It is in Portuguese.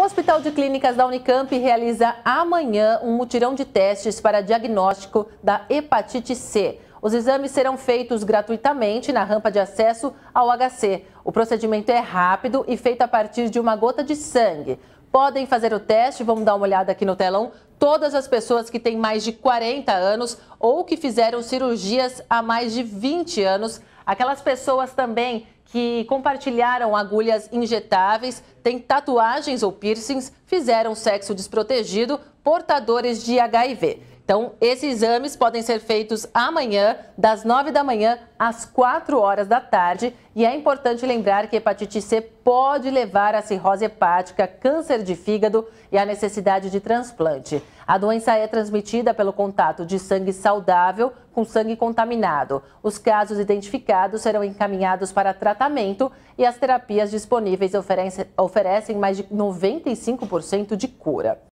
O Hospital de Clínicas da Unicamp realiza amanhã um mutirão de testes para diagnóstico da hepatite C. Os exames serão feitos gratuitamente na rampa de acesso ao HC. O procedimento é rápido e feito a partir de uma gota de sangue. Podem fazer o teste, vamos dar uma olhada aqui no telão, todas as pessoas que têm mais de 40 anos ou que fizeram cirurgias há mais de 20 anos Aquelas pessoas também que compartilharam agulhas injetáveis, têm tatuagens ou piercings, fizeram sexo desprotegido, portadores de HIV. Então, esses exames podem ser feitos amanhã, das 9 da manhã às 4 horas da tarde. E é importante lembrar que hepatite C pode levar a cirrose hepática, câncer de fígado e a necessidade de transplante. A doença é transmitida pelo contato de sangue saudável com sangue contaminado. Os casos identificados serão encaminhados para tratamento e as terapias disponíveis oferecem mais de 95% de cura.